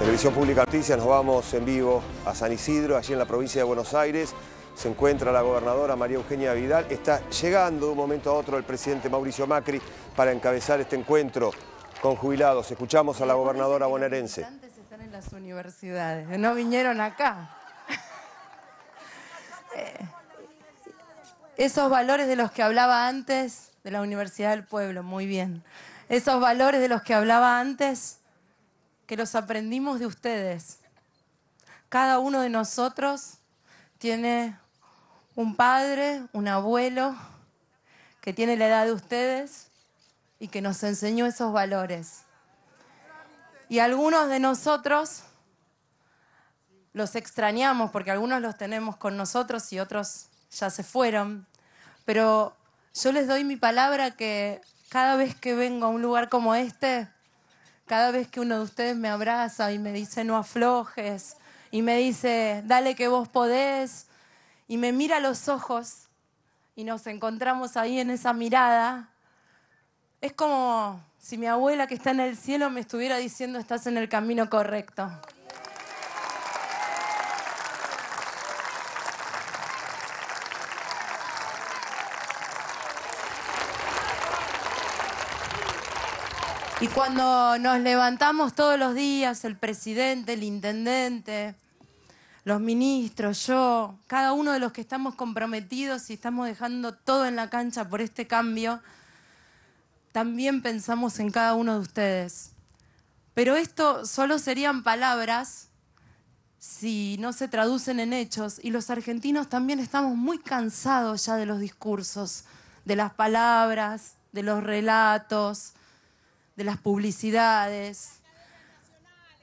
Televisión Pública Noticias, nos vamos en vivo a San Isidro, allí en la provincia de Buenos Aires. Se encuentra la gobernadora María Eugenia Vidal. Está llegando de un momento a otro el presidente Mauricio Macri para encabezar este encuentro con jubilados. Escuchamos a la gobernadora bonaerense. Los están en las universidades, no vinieron acá. Eh, esos valores de los que hablaba antes, de la Universidad del Pueblo, muy bien. Esos valores de los que hablaba antes que los aprendimos de ustedes. Cada uno de nosotros tiene un padre, un abuelo, que tiene la edad de ustedes y que nos enseñó esos valores. Y algunos de nosotros los extrañamos porque algunos los tenemos con nosotros y otros ya se fueron, pero yo les doy mi palabra que cada vez que vengo a un lugar como este, cada vez que uno de ustedes me abraza y me dice no aflojes y me dice dale que vos podés y me mira a los ojos y nos encontramos ahí en esa mirada, es como si mi abuela que está en el cielo me estuviera diciendo estás en el camino correcto. Y cuando nos levantamos todos los días, el presidente, el intendente, los ministros, yo, cada uno de los que estamos comprometidos y estamos dejando todo en la cancha por este cambio, también pensamos en cada uno de ustedes. Pero esto solo serían palabras si no se traducen en hechos. Y los argentinos también estamos muy cansados ya de los discursos, de las palabras, de los relatos, de las publicidades,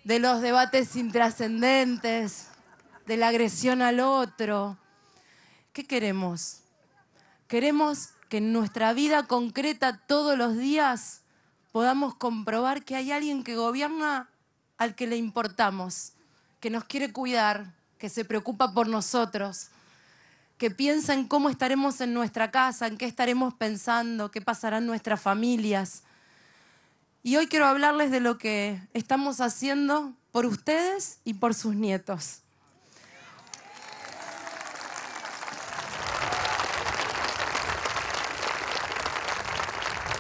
de los debates intrascendentes, de la agresión al otro. ¿Qué queremos? Queremos que en nuestra vida concreta todos los días podamos comprobar que hay alguien que gobierna al que le importamos, que nos quiere cuidar, que se preocupa por nosotros, que piensa en cómo estaremos en nuestra casa, en qué estaremos pensando, qué pasarán nuestras familias, y hoy quiero hablarles de lo que estamos haciendo por ustedes y por sus nietos.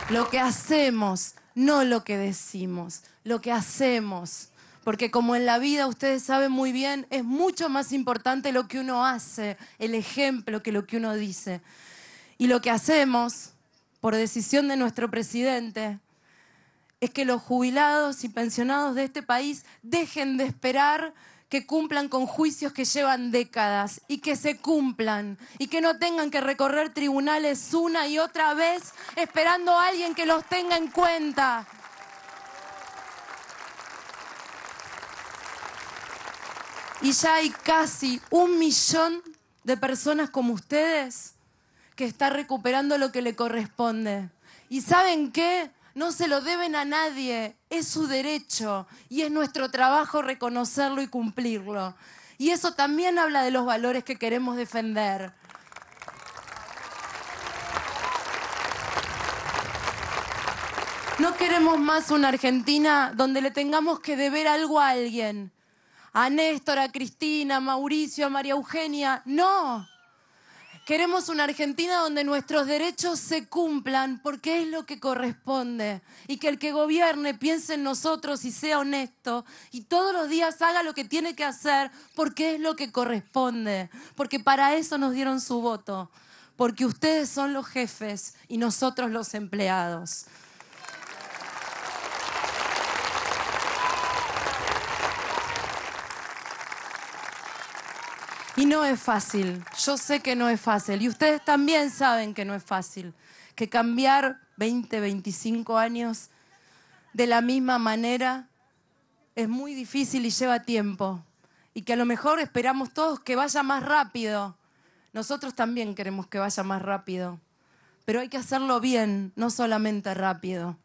Lo que hacemos, no lo que decimos, lo que hacemos. Porque como en la vida ustedes saben muy bien, es mucho más importante lo que uno hace, el ejemplo, que lo que uno dice. Y lo que hacemos, por decisión de nuestro presidente, es que los jubilados y pensionados de este país dejen de esperar que cumplan con juicios que llevan décadas y que se cumplan y que no tengan que recorrer tribunales una y otra vez esperando a alguien que los tenga en cuenta. Y ya hay casi un millón de personas como ustedes que está recuperando lo que le corresponde. ¿Y saben qué? no se lo deben a nadie, es su derecho y es nuestro trabajo reconocerlo y cumplirlo. Y eso también habla de los valores que queremos defender. No queremos más una Argentina donde le tengamos que deber algo a alguien. A Néstor, a Cristina, a Mauricio, a María Eugenia. No. Queremos una Argentina donde nuestros derechos se cumplan porque es lo que corresponde y que el que gobierne piense en nosotros y sea honesto y todos los días haga lo que tiene que hacer porque es lo que corresponde, porque para eso nos dieron su voto, porque ustedes son los jefes y nosotros los empleados. Y no es fácil, yo sé que no es fácil, y ustedes también saben que no es fácil, que cambiar 20, 25 años de la misma manera es muy difícil y lleva tiempo, y que a lo mejor esperamos todos que vaya más rápido. Nosotros también queremos que vaya más rápido, pero hay que hacerlo bien, no solamente rápido.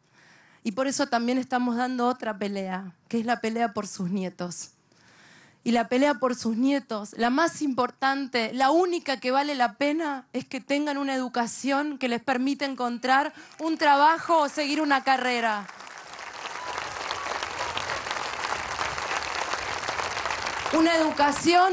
Y por eso también estamos dando otra pelea, que es la pelea por sus nietos y la pelea por sus nietos, la más importante, la única que vale la pena es que tengan una educación que les permita encontrar un trabajo o seguir una carrera. Una educación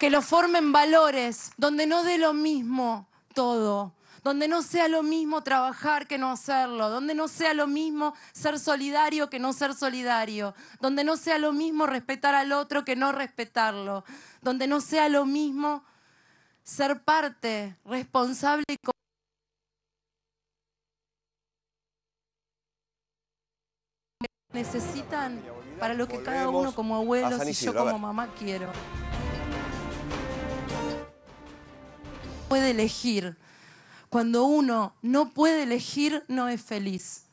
que los forme en valores, donde no dé lo mismo todo, donde no sea lo mismo trabajar que no hacerlo, donde no sea lo mismo ser solidario que no ser solidario, donde no sea lo mismo respetar al otro que no respetarlo, donde no sea lo mismo ser parte responsable y necesitan para lo que cada uno como abuelo y yo como mamá quiero. Puede elegir. Cuando uno no puede elegir, no es feliz.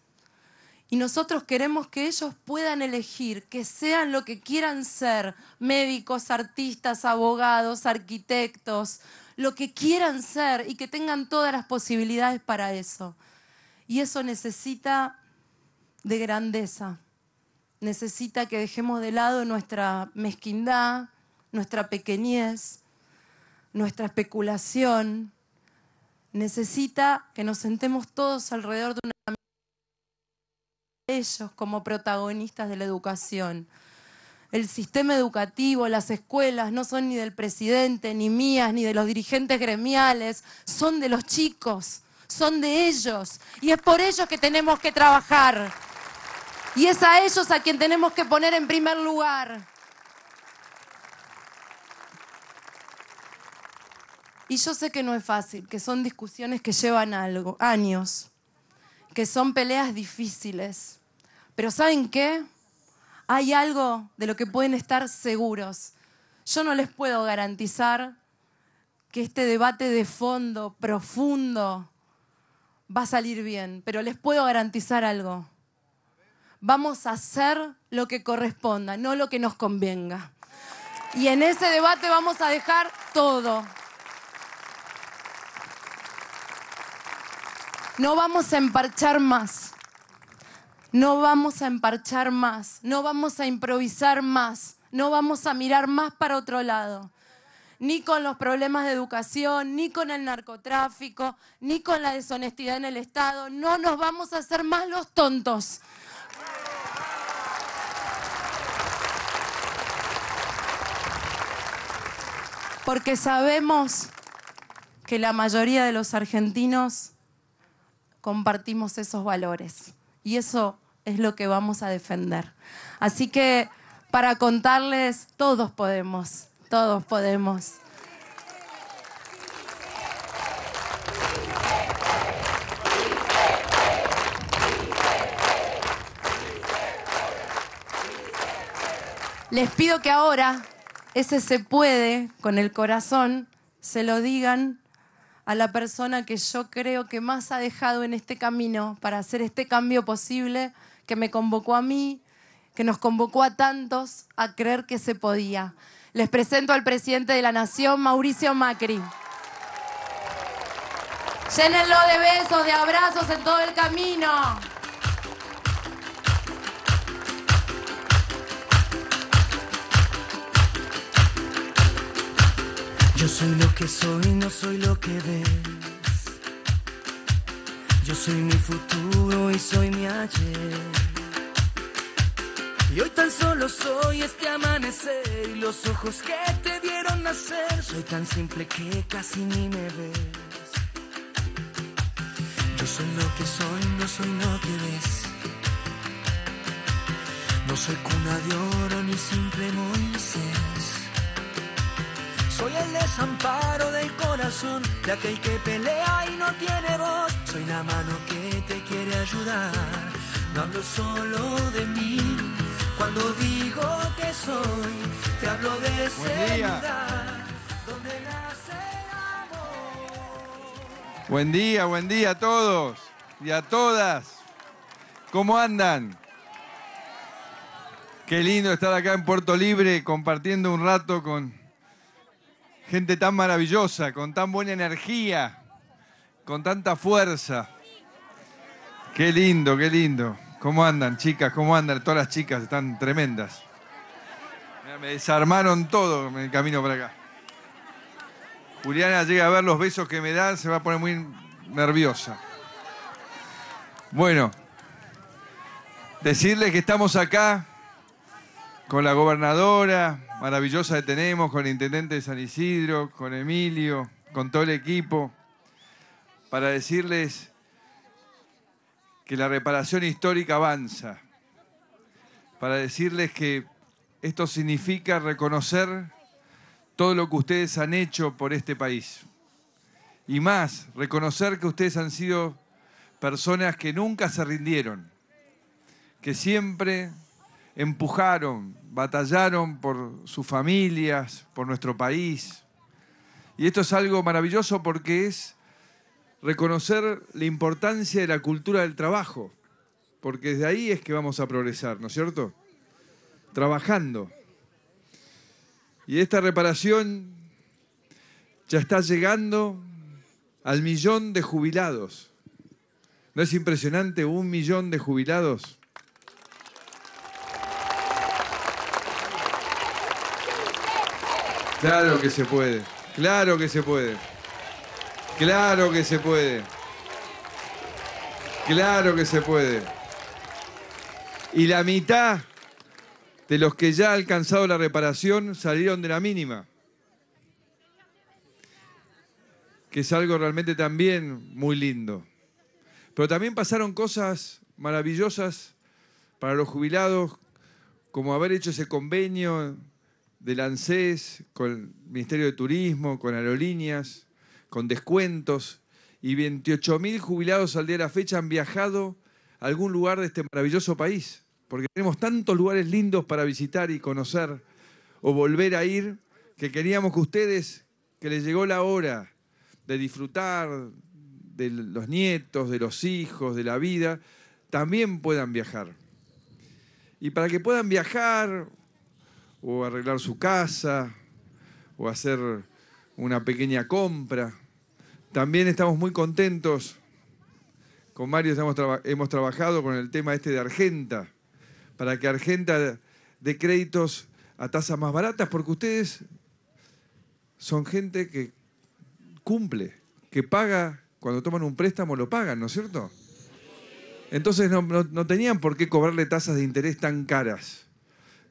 Y nosotros queremos que ellos puedan elegir, que sean lo que quieran ser, médicos, artistas, abogados, arquitectos, lo que quieran ser y que tengan todas las posibilidades para eso. Y eso necesita de grandeza, necesita que dejemos de lado nuestra mezquindad, nuestra pequeñez, nuestra especulación, necesita que nos sentemos todos alrededor de una ellos como protagonistas de la educación. El sistema educativo, las escuelas, no son ni del presidente, ni mías, ni de los dirigentes gremiales, son de los chicos, son de ellos. Y es por ellos que tenemos que trabajar. Y es a ellos a quien tenemos que poner en primer lugar. Y yo sé que no es fácil, que son discusiones que llevan algo, años, que son peleas difíciles. Pero ¿saben qué? Hay algo de lo que pueden estar seguros. Yo no les puedo garantizar que este debate de fondo, profundo, va a salir bien, pero les puedo garantizar algo. Vamos a hacer lo que corresponda, no lo que nos convenga. Y en ese debate vamos a dejar todo, No vamos a emparchar más. No vamos a emparchar más. No vamos a improvisar más. No vamos a mirar más para otro lado. Ni con los problemas de educación, ni con el narcotráfico, ni con la deshonestidad en el Estado. No nos vamos a hacer más los tontos. Porque sabemos que la mayoría de los argentinos compartimos esos valores. Y eso es lo que vamos a defender. Así que para contarles, todos podemos, todos podemos. Les pido que ahora ese se puede con el corazón, se lo digan a la persona que yo creo que más ha dejado en este camino para hacer este cambio posible, que me convocó a mí, que nos convocó a tantos a creer que se podía. Les presento al presidente de la Nación, Mauricio Macri. Llénenlo de besos, de abrazos en todo el camino. Yo soy lo que soy, no soy lo que ves. Yo soy mi futuro y soy mi ayer. Y hoy tan solo soy este amanecer y los ojos que te dieron nacer. Soy tan simple que casi ni me ves. Yo soy lo que soy, no soy lo que ves. No soy cuna de oro ni simple Moisés. Soy el desamparo del corazón de aquel que pelea y no tiene voz. Soy la mano que te quiere ayudar. No hablo solo de mí cuando digo que soy. Te hablo de ese lugar donde nace el amor. Buen día, buen día a todos y a todas. ¿Cómo andan? Qué lindo estar acá en Puerto Libre compartiendo un rato con Gente tan maravillosa, con tan buena energía, con tanta fuerza. Qué lindo, qué lindo. ¿Cómo andan, chicas? ¿Cómo andan? Todas las chicas están tremendas. Me desarmaron todo en el camino para acá. Juliana llega a ver los besos que me dan, se va a poner muy nerviosa. Bueno, decirles que estamos acá con la gobernadora, maravillosa que tenemos con el intendente de San Isidro, con Emilio, con todo el equipo, para decirles que la reparación histórica avanza, para decirles que esto significa reconocer todo lo que ustedes han hecho por este país. Y más, reconocer que ustedes han sido personas que nunca se rindieron, que siempre empujaron, batallaron por sus familias, por nuestro país. Y esto es algo maravilloso porque es reconocer la importancia de la cultura del trabajo, porque desde ahí es que vamos a progresar, ¿no es cierto? Trabajando. Y esta reparación ya está llegando al millón de jubilados. ¿No es impresionante un millón de jubilados? Claro que se puede. Claro que se puede. Claro que se puede. Claro que se puede. Y la mitad de los que ya han alcanzado la reparación salieron de la mínima. Que es algo realmente también muy lindo. Pero también pasaron cosas maravillosas para los jubilados, como haber hecho ese convenio del ANSES, con el Ministerio de Turismo, con aerolíneas, con descuentos, y 28.000 jubilados al día de la fecha han viajado a algún lugar de este maravilloso país, porque tenemos tantos lugares lindos para visitar y conocer o volver a ir, que queríamos que ustedes, que les llegó la hora de disfrutar de los nietos, de los hijos, de la vida, también puedan viajar. Y para que puedan viajar o arreglar su casa, o hacer una pequeña compra. También estamos muy contentos, con Mario hemos trabajado con el tema este de Argenta, para que Argenta dé créditos a tasas más baratas, porque ustedes son gente que cumple, que paga, cuando toman un préstamo lo pagan, ¿no es cierto? Entonces no tenían por qué cobrarle tasas de interés tan caras.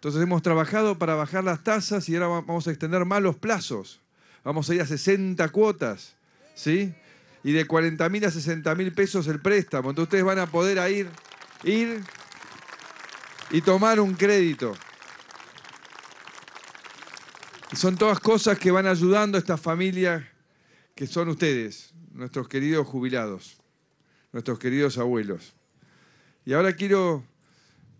Entonces hemos trabajado para bajar las tasas y ahora vamos a extender más los plazos. Vamos a ir a 60 cuotas, ¿sí? Y de 40 mil a 60 mil pesos el préstamo. Entonces ustedes van a poder ir, ir y tomar un crédito. son todas cosas que van ayudando a estas familias que son ustedes, nuestros queridos jubilados, nuestros queridos abuelos. Y ahora quiero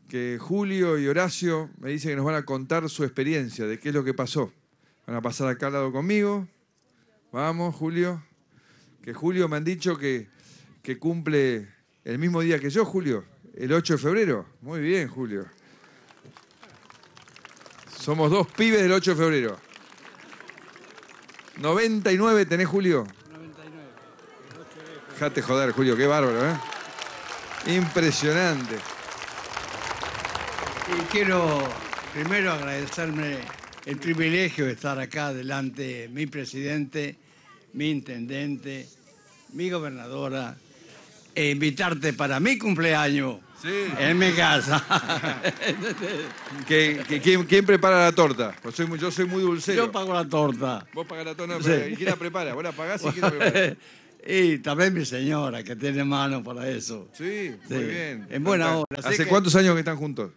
que Julio y Horacio me dicen que nos van a contar su experiencia, de qué es lo que pasó. Van a pasar acá al lado conmigo. Vamos, Julio. Que Julio me han dicho que, que cumple el mismo día que yo, Julio, el 8 de febrero. Muy bien, Julio. Somos dos pibes del 8 de febrero. 99 tenés, Julio. 99. Dejate joder, Julio, qué bárbaro, ¿eh? Impresionante. Y quiero primero agradecerme el privilegio de estar acá delante mi presidente, mi intendente, mi gobernadora, e invitarte para mi cumpleaños en mi casa. quién, prepara la torta? Pues yo soy muy dulcero. Yo pago la torta. Vos pagás la torta, ¿y quién la prepara? Vos la pagás y quién la Y también mi señora, que tiene mano para eso. Sí, muy bien. En buena hora. ¿Hace cuántos años que están juntos?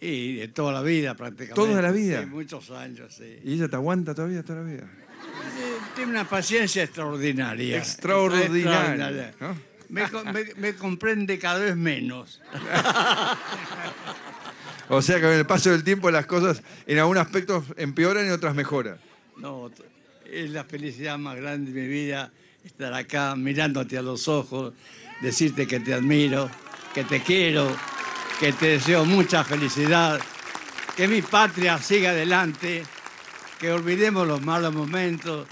Y de toda la vida prácticamente. ¿Toda la vida? muchos años, sí. ¿Y ella te aguanta todavía, toda la vida? Tiene una paciencia extraordinaria. Extraordinaria. Me, comprende cada vez menos. o sea que con el paso del tiempo las cosas en algunos aspecto empeoran y en otras mejoran. No, es la felicidad más grande de mi vida estar acá mirándote a los ojos, decirte que te admiro, que te quiero, que te deseo mucha felicidad, que mi patria siga adelante, que olvidemos los malos momentos,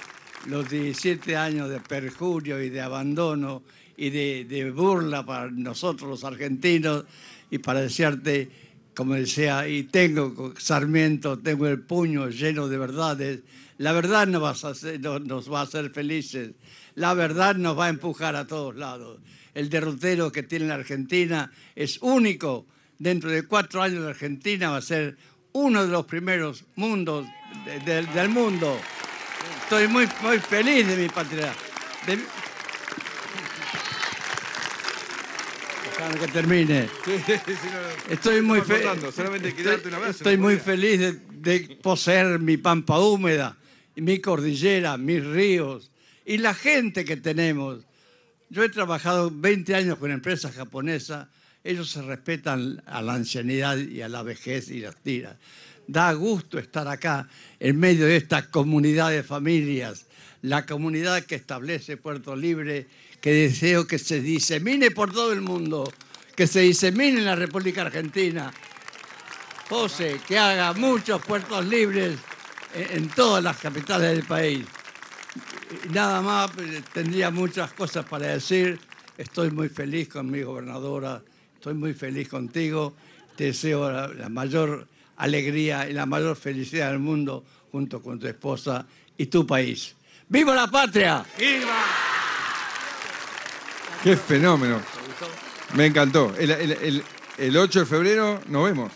los 17 años de perjurio y de abandono y de, burla para nosotros los argentinos y para desearte, como decía, y tengo Sarmiento, tengo el puño lleno de verdades, la verdad nos, a nos va a hacer felices, la verdad nos va a empujar a todos lados. El derrotero que tiene la Argentina es único dentro de cuatro años Argentina va a ser uno de los primeros mundos del mundo. Estoy muy, muy feliz de mi patria. De... que termine. Estoy muy, feliz de, de poseer mi pampa húmeda, mi cordillera, mis ríos y la gente que tenemos. Yo he trabajado 20 años con empresas japonesas ellos se respetan a la ancianidad y a la vejez y las tiras. Da gusto estar acá en medio de esta comunidad de familias, la comunidad que establece Puerto Libre, que deseo que se disemine por todo el mundo, que se disemine en la República Argentina. José, que haga muchos puertos libres en todas las capitales del país. Nada más, pues, tendría muchas cosas para decir. Estoy muy feliz con mi gobernadora Estoy muy feliz contigo. Te deseo la, mayor alegría y la mayor felicidad del mundo junto con tu esposa y tu país. ¡Viva la patria! ¡Viva! ¡Qué fenómeno! Me encantó. El, 8 de febrero nos vemos.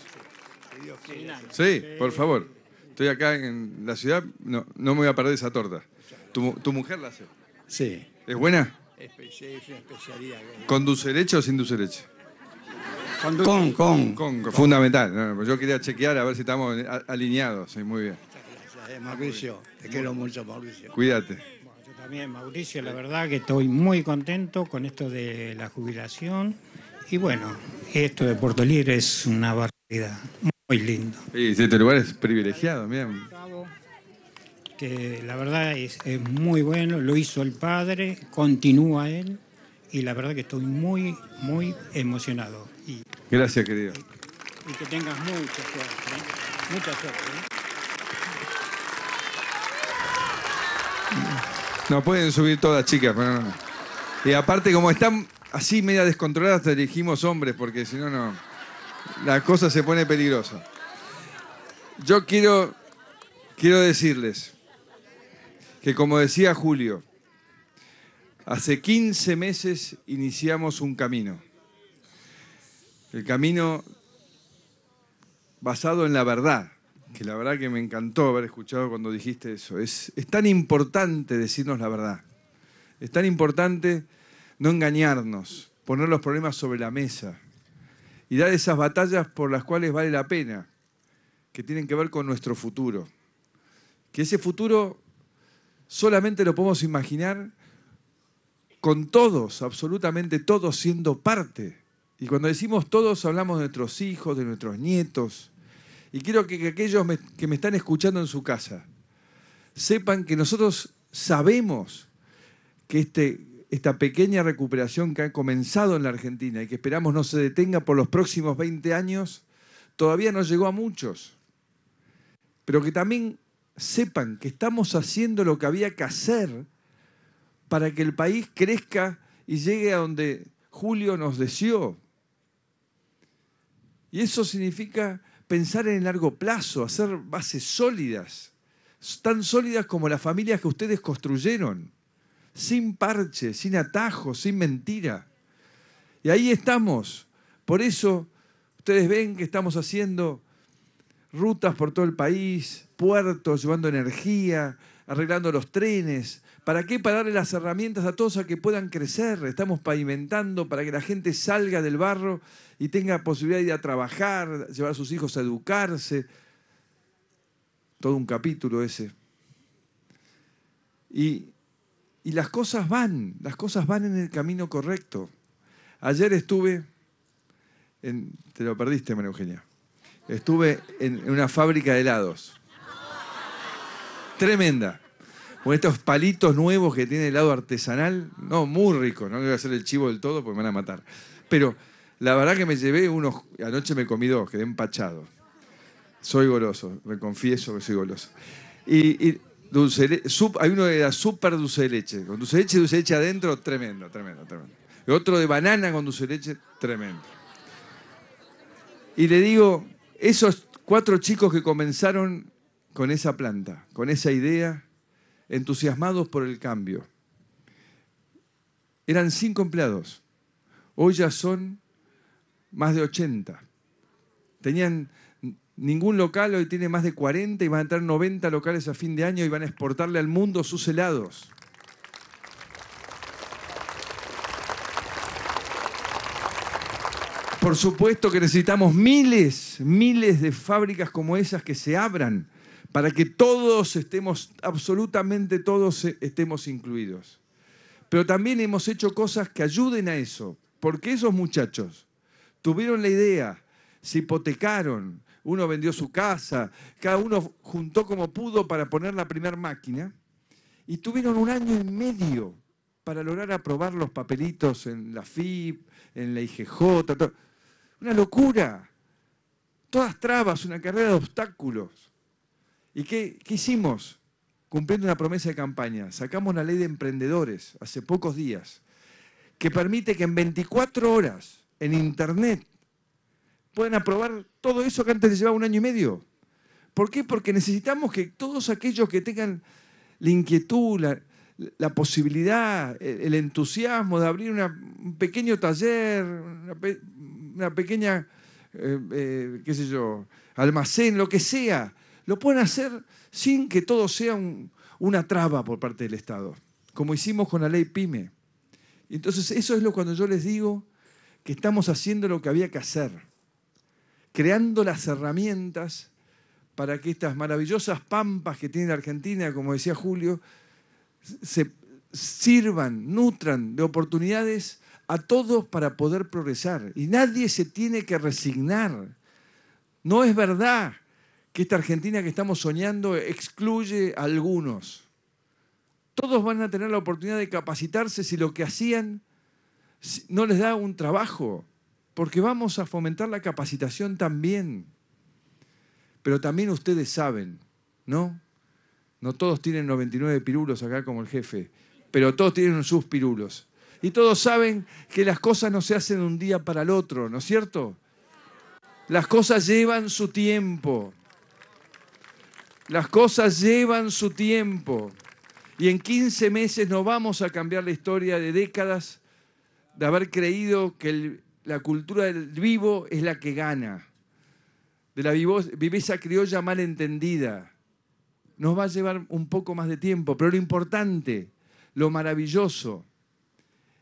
Sí, por favor. Estoy acá en la ciudad, no, no me voy a perder esa torta. ¿Tu, mujer la hace? Sí. ¿Es buena? Es una especialidad. ¿Con dulce leche o sin dulce leche? Con, con, con, Fundamental. yo quería chequear a ver si estamos alineados. muy bien. Gracias, Mauricio. Te quiero mucho, Mauricio. Cuídate. yo también, Mauricio, la verdad que estoy muy contento con esto de la jubilación. Y bueno, esto de Puerto es una barbaridad. Muy lindo. Sí, este lugar es privilegiado, bien. Que la verdad es, es muy bueno, lo hizo el padre, continúa él. Y la verdad que estoy muy, muy emocionado. Gracias, querido. Y, que tengas mucha suerte. ¿eh? Mucha suerte. ¿eh? No pueden subir todas chicas, pero no. Y aparte, como están así media descontroladas, te elegimos hombres, porque si no, no. La cosa se pone peligrosa. Yo quiero, quiero decirles que, como decía Julio, hace 15 meses iniciamos un camino el camino basado en la verdad, que la verdad que me encantó haber escuchado cuando dijiste eso. Es, tan importante decirnos la verdad, es tan importante no engañarnos, poner los problemas sobre la mesa y dar esas batallas por las cuales vale la pena, que tienen que ver con nuestro futuro. Que ese futuro solamente lo podemos imaginar con todos, absolutamente todos, siendo parte y cuando decimos todos, hablamos de nuestros hijos, de nuestros nietos. Y quiero que, aquellos que me están escuchando en su casa sepan que nosotros sabemos que este, esta pequeña recuperación que ha comenzado en la Argentina y que esperamos no se detenga por los próximos 20 años, todavía no llegó a muchos. Pero que también sepan que estamos haciendo lo que había que hacer para que el país crezca y llegue a donde Julio nos deseó, y eso significa pensar en el largo plazo, hacer bases sólidas, tan sólidas como las familias que ustedes construyeron, sin parches, sin atajos, sin mentira. Y ahí estamos. Por eso ustedes ven que estamos haciendo rutas por todo el país, puertos, llevando energía, arreglando los trenes. ¿Para qué darle las herramientas a todos a que puedan crecer? Estamos pavimentando para que la gente salga del barro y tenga posibilidad de ir a trabajar, llevar a sus hijos a educarse. Todo un capítulo ese. Y, las cosas van, las cosas van en el camino correcto. Ayer estuve, en, te lo perdiste, María Eugenia, estuve en una fábrica de helados Tremenda. Con estos palitos nuevos que tiene el lado artesanal. No, muy rico. No voy a hacer el chivo del todo porque me van a matar. Pero la verdad que me llevé unos. Anoche me comí dos, quedé empachado. Soy goloso, me confieso que soy goloso. Y, hay uno que la súper dulce de leche. Con dulce de leche, dulce de leche adentro, tremendo, tremendo, tremendo. otro de banana con dulce de leche, tremendo. Y le digo, esos cuatro chicos que comenzaron con esa planta, con esa idea, entusiasmados por el cambio. Eran cinco empleados, hoy ya son más de 80. Tenían ningún local, hoy tiene más de 40 y van a entrar 90 locales a fin de año y van a exportarle al mundo sus helados. Por supuesto que necesitamos miles, miles de fábricas como esas que se abran para que todos estemos, absolutamente todos e-, estemos incluidos. Pero también hemos hecho cosas que ayuden a eso, porque esos muchachos tuvieron la idea, se hipotecaron, uno vendió su casa, cada uno juntó como pudo para poner la primera máquina y tuvieron un año y medio para lograr aprobar los papelitos en la FIP, en la IGJ, una locura, todas trabas, una carrera de obstáculos. ¿Y qué, hicimos? Cumpliendo una promesa de campaña, sacamos la ley de emprendedores hace pocos días, que permite que en 24 horas en Internet puedan aprobar todo eso que antes les llevaba un año y medio. ¿Por qué? Porque necesitamos que todos aquellos que tengan la inquietud, la, posibilidad, el, entusiasmo de abrir un pequeño taller, una, pequeña, eh, eh, qué sé yo, almacén, lo que sea, lo pueden hacer sin que todo sea una traba por parte del Estado, como hicimos con la ley PYME. Entonces, eso es lo cuando yo les digo que estamos haciendo lo que había que hacer, creando las herramientas para que estas maravillosas pampas que tiene la Argentina, como decía Julio, se sirvan, nutran de oportunidades a todos para poder progresar. Y nadie se tiene que resignar. No es verdad que esta Argentina que estamos soñando excluye a algunos. Todos van a tener la oportunidad de capacitarse si lo que hacían no les da un trabajo, porque vamos a fomentar la capacitación también. Pero también ustedes saben, ¿no? No todos tienen 99 pirulos acá como el jefe, pero todos tienen sus pirulos. Y todos saben que las cosas no se hacen de un día para el otro, ¿no es cierto? Las cosas llevan su tiempo. Las cosas llevan su tiempo y en 15 meses no vamos a cambiar la historia de décadas de haber creído que la cultura del vivo es la que gana, de la viveza criolla mal entendida. Nos va a llevar un poco más de tiempo, pero lo importante, lo maravilloso,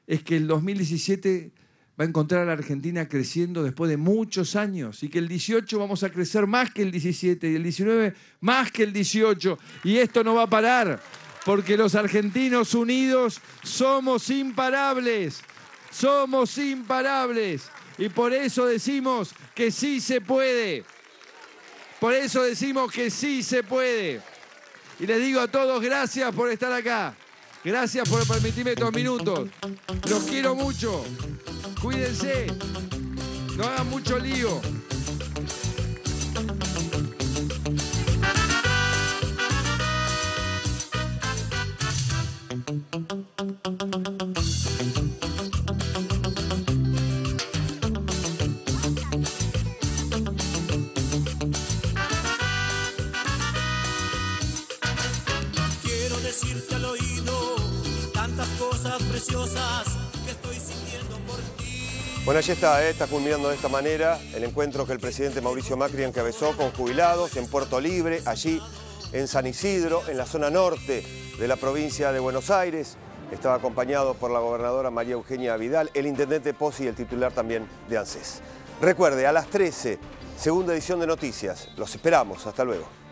es que el 2017 va a encontrar a la Argentina creciendo después de muchos años y que el 18 vamos a crecer más que el 17 y el 19 más que el 18 y esto no va a parar porque los argentinos unidos somos imparables, somos imparables y por eso decimos que sí se puede, por eso decimos que sí se puede. Y les digo a todos gracias por estar acá. Gracias por permitirme estos minutos. Los quiero mucho. Cuídense. No hagan mucho lío. Bueno, allí está, eh, está culminando de esta manera el encuentro que el presidente Mauricio Macri encabezó con jubilados en Puerto Libre, allí en San Isidro, en la zona norte de la provincia de Buenos Aires. Estaba acompañado por la gobernadora María Eugenia Vidal, el intendente Posi y el titular también de ANSES. Recuerde, a las 13, segunda edición de Noticias. Los esperamos. Hasta luego.